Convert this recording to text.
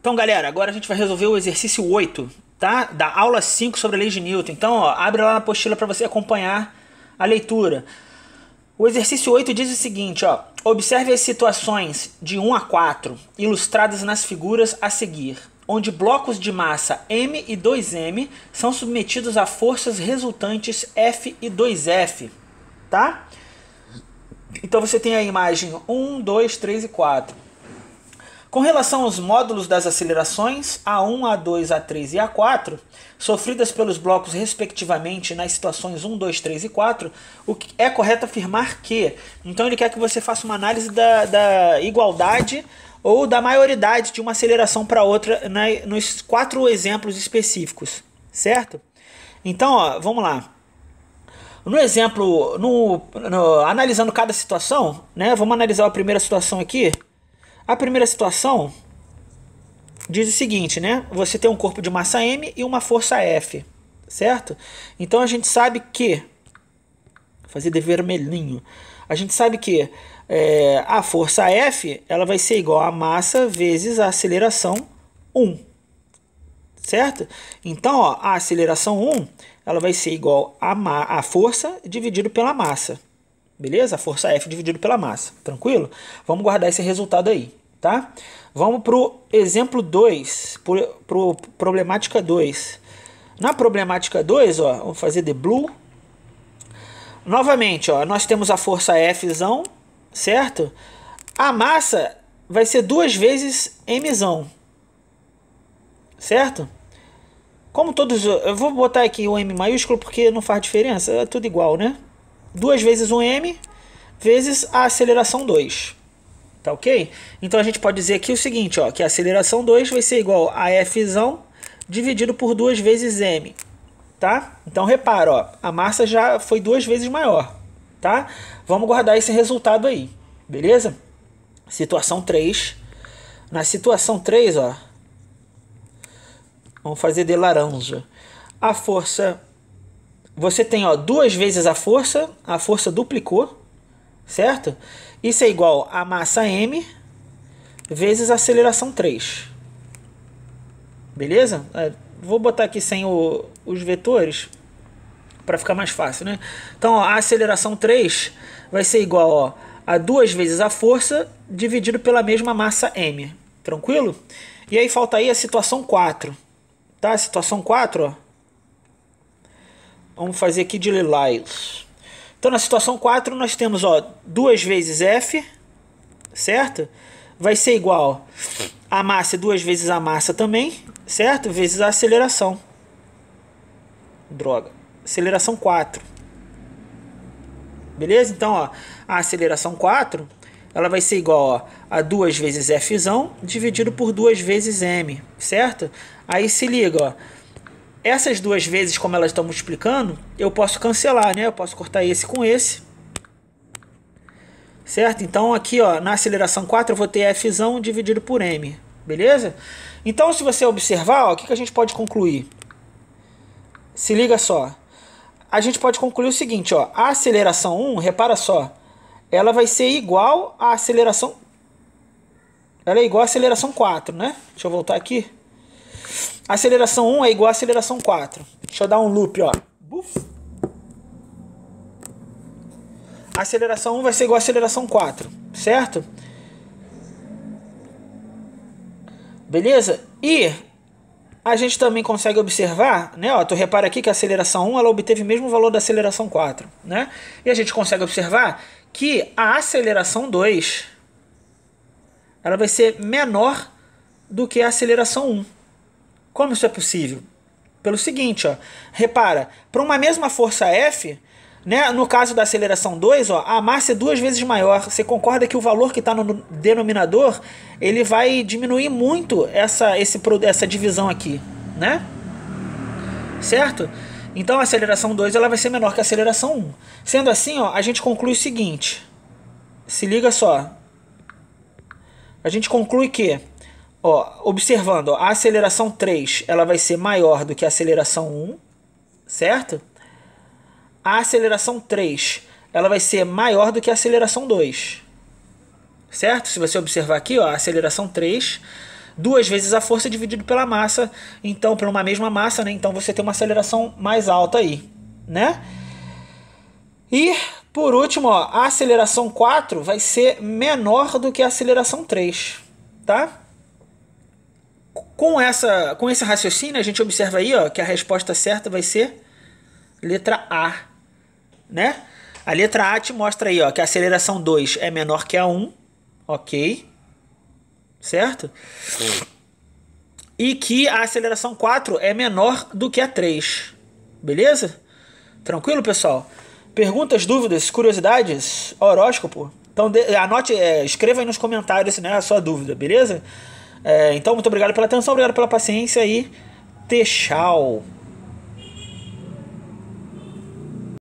Então, galera, agora a gente vai resolver o exercício 8, tá? Da aula 5 sobre a lei de Newton. Então, ó, abre lá na apostila para você acompanhar a leitura. O exercício 8 diz o seguinte, ó: Observe as situações de 1 a 4 ilustradas nas figuras a seguir, onde blocos de massa m e 2m são submetidos a forças resultantes F e 2F, tá? Então você tem a imagem 1, 2, 3 e 4. Com relação aos módulos das acelerações A1, A2, A3 e A4, sofridas pelos blocos respectivamente nas situações 1, 2, 3 e 4, o que é correto afirmar que. Então ele quer que você faça uma análise da, da igualdade ou da maioridade de uma aceleração para outra na, nos quatro exemplos específicos, certo? Então, ó, vamos lá. No exemplo, no, no, analisando cada situação, né? Vamos analisar a primeira situação aqui. A primeira situação diz o seguinte, né? Você tem um corpo de massa m e uma força F, certo? Então a gente sabe que fazer de vermelhinho. A gente sabe que é, a força F ela vai ser igual a massa vezes a aceleração 1, certo? Então, ó, a aceleração 1 ela vai ser igual a, a força dividido pela massa, beleza? A força F dividido pela massa, tranquilo? Vamos guardar esse resultado aí tá? Vamos para o exemplo 2, para pro problemática 2. Na problemática 2, ó, vamos fazer de blue. Novamente, ó, nós temos a força F, certo? A massa vai ser duas vezes M, certo? Como todos, eu vou botar aqui o M maiúsculo porque não faz diferença, é tudo igual, né? Duas vezes um M vezes a aceleração 2. Tá ok? Então a gente pode dizer aqui o seguinte, ó, que a aceleração 2 vai ser igual a F dividido por duas vezes M. Tá? Então repara, ó, a massa já foi duas vezes maior. Tá? Vamos guardar esse resultado aí. Beleza? Situação 3. Na situação 3, ó, vamos fazer de laranja. A força você tem ó, duas vezes a força, a força duplicou, certo? Isso é igual a massa m vezes a aceleração 3. Beleza? É, vou botar aqui sem o, os vetores para ficar mais fácil, né? Então, ó, a aceleração 3 vai ser igual ó, a duas vezes a força dividido pela mesma massa m. Tranquilo? E aí falta aí a situação 4. Tá? A situação 4, ó. Vamos fazer aqui de lilás. Então, na situação 4, nós temos ó, 2 vezes F, certo? Vai ser igual a massa duas vezes a massa também, certo? Vezes a aceleração. Droga. Aceleração 4. Beleza? Então, ó, a aceleração 4 ela vai ser igual ó, a 2 vezes F dividido por 2 vezes M, certo? Aí se liga, ó essas duas vezes, como elas estão multiplicando, eu posso cancelar, né? Eu posso cortar esse com esse. Certo? Então aqui, ó, na aceleração 4, eu vou ter F dividido por M. Beleza? Então, se você observar, ó, o que, que a gente pode concluir? Se liga só. A gente pode concluir o seguinte, ó. A aceleração 1, repara só, ela vai ser igual à aceleração... Ela é igual à aceleração 4, né? Deixa eu voltar aqui. Aceleração 1 é igual a aceleração 4. Deixa eu dar um loop, ó. Buf. Aceleração 1 vai ser igual a aceleração 4, certo? Beleza? E a gente também consegue observar, né? Ó, tu repara aqui que a aceleração 1 ela obteve o mesmo valor da aceleração 4, né? E a gente consegue observar que a aceleração 2 ela vai ser menor do que a aceleração 1. Como isso é possível? Pelo seguinte, ó, repara, para uma mesma força F, né, no caso da aceleração 2, ó, a massa é duas vezes maior. Você concorda que o valor que está no denominador ele vai diminuir muito essa, esse, essa divisão aqui, né? Certo? Então a aceleração 2 ela vai ser menor que a aceleração 1. Um. Sendo assim, ó, a gente conclui o seguinte. Se liga só. A gente conclui que Ó, observando, ó, a aceleração 3 ela vai ser maior do que a aceleração 1, certo? A aceleração 3 ela vai ser maior do que a aceleração 2. Certo? Se você observar aqui, ó, a aceleração 3, duas vezes a força dividido pela massa, então por uma mesma massa, né? Então você tem uma aceleração mais alta aí, né? E por último, ó, a aceleração 4 vai ser menor do que a aceleração 3, tá? Com, essa, com esse raciocínio, a gente observa aí ó, que a resposta certa vai ser letra A. Né? A letra A te mostra aí ó, que a aceleração 2 é menor que a 1. Ok. Certo? Sim. E que a aceleração 4 é menor do que a 3. Beleza? Tranquilo, pessoal? Perguntas, dúvidas, curiosidades, horóscopo? Então anote, é, escreva aí nos comentários né, a sua dúvida, beleza? É, então, muito obrigado pela atenção, obrigado pela paciência e tchau.